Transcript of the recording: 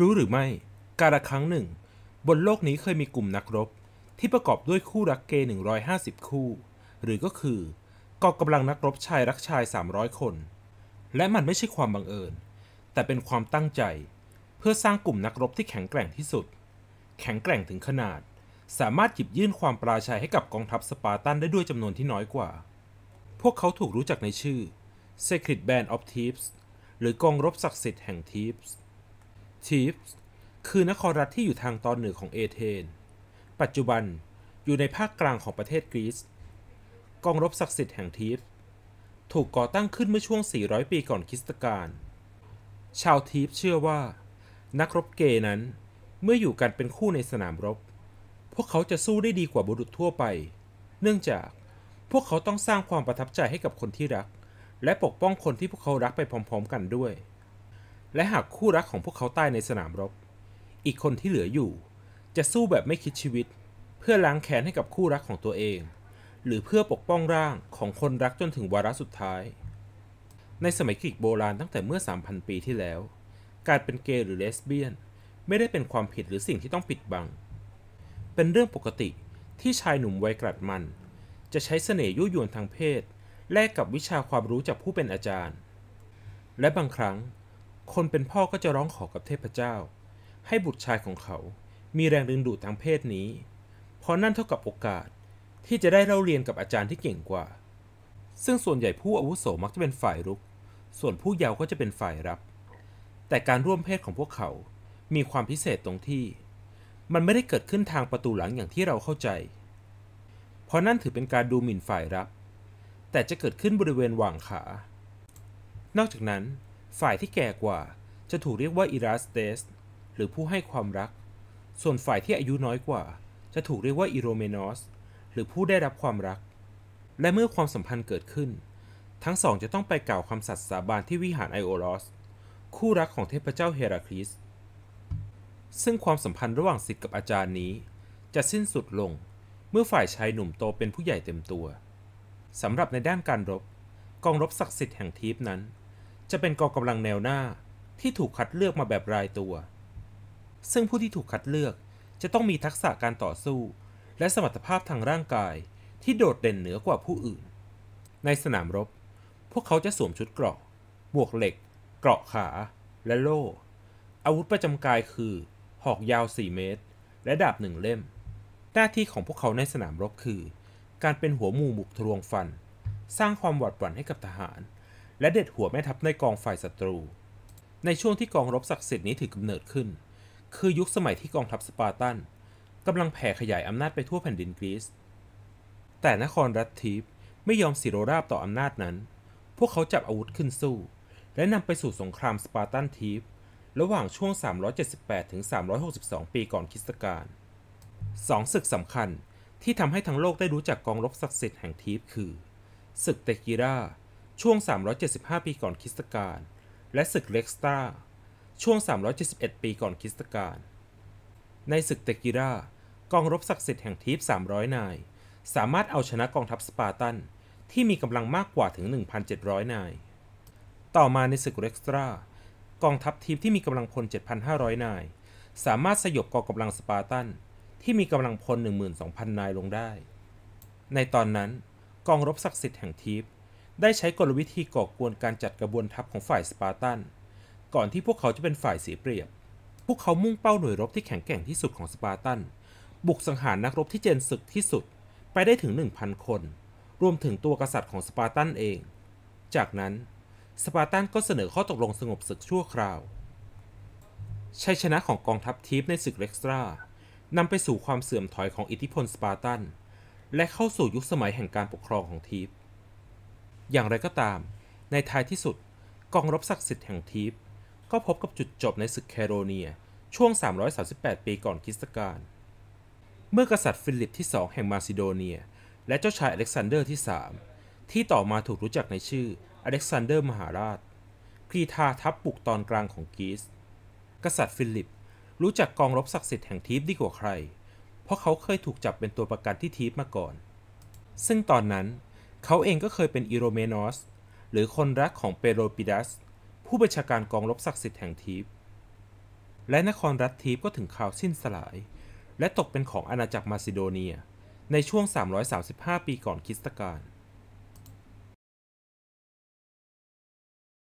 รู้หรือไม่ การะครั้งหนึ่งบนโลกนี้เคยมีกลุ่มนักรบที่ประกอบด้วยคู่รักเกย์150 คู่ หรือก็คือกองกำลังนักรบชายรักชาย 300 คน และมันไม่ใช่ความบังเอิญ แต่เป็นความตั้งใจ เพื่อสร้างกลุ่มนักรบที่แข็งแกร่งที่สุด แข็งแกร่งถึงขนาด สามารถหยิบยื่นความปราชัยให้กับกองทัพสปาร์ตันได้ด้วยจำนวนที่น้อยกว่า พวกเขาถูกรู้จักในชื่อ Secret Band of Thieves หรือกองรบศักดิ์สิทธิ์แห่งทีฟส์ทีฟส์คือนครรัฐที่อยู่ทางตอนเหนือของเอเธนปัจจุบันอยู่ในภาคกลางของประเทศกรีซกองรบศักดิ์สิทธิ์แห่งทีฟส์ถูกก่อตั้งขึ้นเมื่อช่วง 400 ปีก่อนคริสตกาลชาวทีฟเชื่อว่า นักรบเกย์นั้นเมื่ออยู่กันเป็นคู่ในสนามรบ พวกเขาจะสู้ได้ดีกว่าบุรุษทั่วไป เนื่องจากพวกเขาต้องสร้างความประทับใจให้กับคนที่รัก และปกป้องคนที่พวกเขารักไปพร้อมๆ กันด้วยและหากคู่รักของพวกเขาตายในสนามรบ อีกคนที่เหลืออยู่ จะสู้แบบไม่คิดชีวิต เพื่อล้างแค้นให้กับคู่รักของตัวเอง หรือเพื่อปกป้องร่างของคนรักจนถึงวาระสุดท้าย ในสมัยกรีกโบราณตั้งแต่เมื่อ 3,000 ปีที่แล้ว การเป็นเกย์หรือเลสเบี้ยนไม่ได้เป็นความผิดหรือสิ่งที่ต้องปิดบัง เป็นเรื่องปกติที่ชายหนุ่มวัยกรัดมัน จะใช้เสน่ห์ยุยวนทางเพศแลกกับวิชาความรู้จากผู้เป็นอาจารย์ และบางครั้งคนเป็นพ่อก็จะร้องขอกับเทพเจ้า ให้บุตรชายของเขา มีแรงดึงดูดทางเพศนี้ เพราะนั่นเท่ากับโอกาสที่จะได้เล่าเรียนกับอาจารย์ที่เก่งกว่า ซึ่งส่วนใหญ่ผู้ อาวุโสมักจะเป็นฝ่ายรุก ส่วนผู้เยาว์ก็จะเป็นฝ่ายรับ แต่การร่วมเพศของพวกเขา มีความพิเศษตรงที่ มันไม่ได้เกิดขึ้นทางประตูหลังอย่างที่เราเข้าใจ เพราะนั่นถือเป็นการดูหมิ่นฝ่ายรับ แต่จะเกิดขึ้นบริเวณหว่างขา นอกจากนั้นฝ่ายที่แก่กว่าจะถูกเรียกว่าอิรัสเตสหรือผู้ให้ความรัก ส่วนฝ่ายที่อายุน้อยกว่า จะถูกเรียกว่าอิโรเมนอสหรือผู้ได้รับความรัก และเมื่อความสัมพันธ์เกิดขึ้น ทั้งสองจะต้องไปกล่าวคำสัตย์สาบานที่วิหารไอโอรอส คู่รักของเทพเจ้าเฮราคลิสซึ่งความสัมพันธ์ระหว่างศิษย์กับอาจารย์นี้ จะสิ้นสุดลงเมื่อฝ่ายชายหนุ่มโตเป็นผู้ใหญ่เต็มตัวสำหรับในด้านการรบกองรบศักดิ์สิทธิ์แห่งทีปนั้นจะเป็นกองกำลังแนวหน้าที่ถูกคัดเลือกมาแบบรายตัว ซึ่งผู้ที่ถูกคัดเลือกจะต้องมีทักษะการต่อสู้ และสมรรถภาพทางร่างกาย ที่โดดเด่นเหนือกว่าผู้อื่น ในสนามรบ พวกเขาจะสวมชุดเกราะบวกเหล็ก เกราะขา และโล่ อาวุธประจำกายคือ หอกยาว 4 เมตรและดาบหนึ่งเล่ม หน้าที่ของพวกเขาในสนามรบคือการเป็นหัวหมู่บุกทรวงฟัน สร้างความหวาดหวั่นให้กับทหารและเด็ดหัวแม่ทัพในกองฝ่ายศัตรู ในช่วงที่กองรบศักดิ์สิทธิ์นี้ถือกำเนิดขึ้น คือยุคสมัยที่กองทัพสปาร์ตันกำลังแผ่ขยายอำนาจไปทั่วแผ่นดินกรีซ แต่นครรัฐทีฟไม่ยอมสิโรราบต่ออำนาจนั้น พวกเขาจับอาวุธขึ้นสู้ และนำไปสู่สงครามสปาร์ตันทีฟระหว่างช่วง 378ถึง362 ปีก่อนคริสตกาลสองศึกสำคัญที่ทำให้ทั้งโลกได้รู้จักกองรบศักดิ์สิทธิ์แห่งทีฟคือศึกเตกิราช่วง 375 ปีก่อนคริสตกาลและศึกเล็กสตาช่วง 371 ปีก่อนคริสตกาลในศึกเตกิรากองรบศักดิ์สิทธิ์แห่งทีป300นายสามารถเอาชนะกองทัพสปาร์ตันที่มีกำลังมากกว่าถึง 1,700นายต่อมาในศึกเล็กสตากองทัพทีปที่มีกำลังพล 7,500นายสามารถสยบกองกำลังสปาร์ตันที่มีกำลังพล12,000นายลงได้ ในตอนนั้น กองรบศักดิ์สิทธิ์แห่งทีปได้ใช้กลวิธีก่อกวนการจัดกระบวนทัพของฝ่ายสปาร์ตันก่อนที่พวกเขาจะเป็นฝ่ายเสียเปรียบพวกเขามุ่งเป้าหน่วยรบที่แข็งแกร่งที่สุดของสปาร์ตัน บุกสังหารนักรบที่เจนศึกที่สุดไปได้ถึง 1,000 คน รวมถึงตัวกษัตริย์ของสปาร์ตันเอง จากนั้นสปาร์ตันก็เสนอข้อตกลงสงบศึกชั่วคราว ชัยชนะของกองทัพทีฟในศึกเล็กซ์ตรานำไปสู่ความเสื่อมถอยของอิทธิพลสปาร์ตันและเข้าสู่ยุคสมัยแห่งการปกครองของทีฟอย่างไรก็ตามในท้ายที่สุดกองรบศักดิ์สิทธิ์แห่งทีฟก็พบกับจุดจบในศึกแคโรเนีย ช่วง 338 ปีก่อนคริสตกาลเมื่อกษัตริย์ฟิลิปที่ 2 แห่งมาซิโดเนีย และเจ้าชายอเล็กซานเดอร์ที่ 3 ที่ต่อมาถูกรู้จักในชื่ออเล็กซานเดอร์มหาราชกรีธาทัพปบุกตอนกลางของกรีซกษัตริย์ฟิลิป รู้จักกองรบศักดิ์สิทธิ์แห่งทีฟดีกว่าใคร เพราะเขาเคยถูกจับเป็นตัวประกันที่ทีฟมาก่อน ซึ่งตอนนั้นเขาเองก็เคยเป็นอิโรเมนอส หรือคนรักของเปโรปิดัส ผู้บัญชาการกองรบศักดิ์สิทธิ์แห่งทีฟและนครรัฐทีฟก็ถึงข่าวสิ้นสลาย และตกเป็นของอาณาจักรมาซิโดเนียในช่วง 335 ปีก่อนคริสตกาล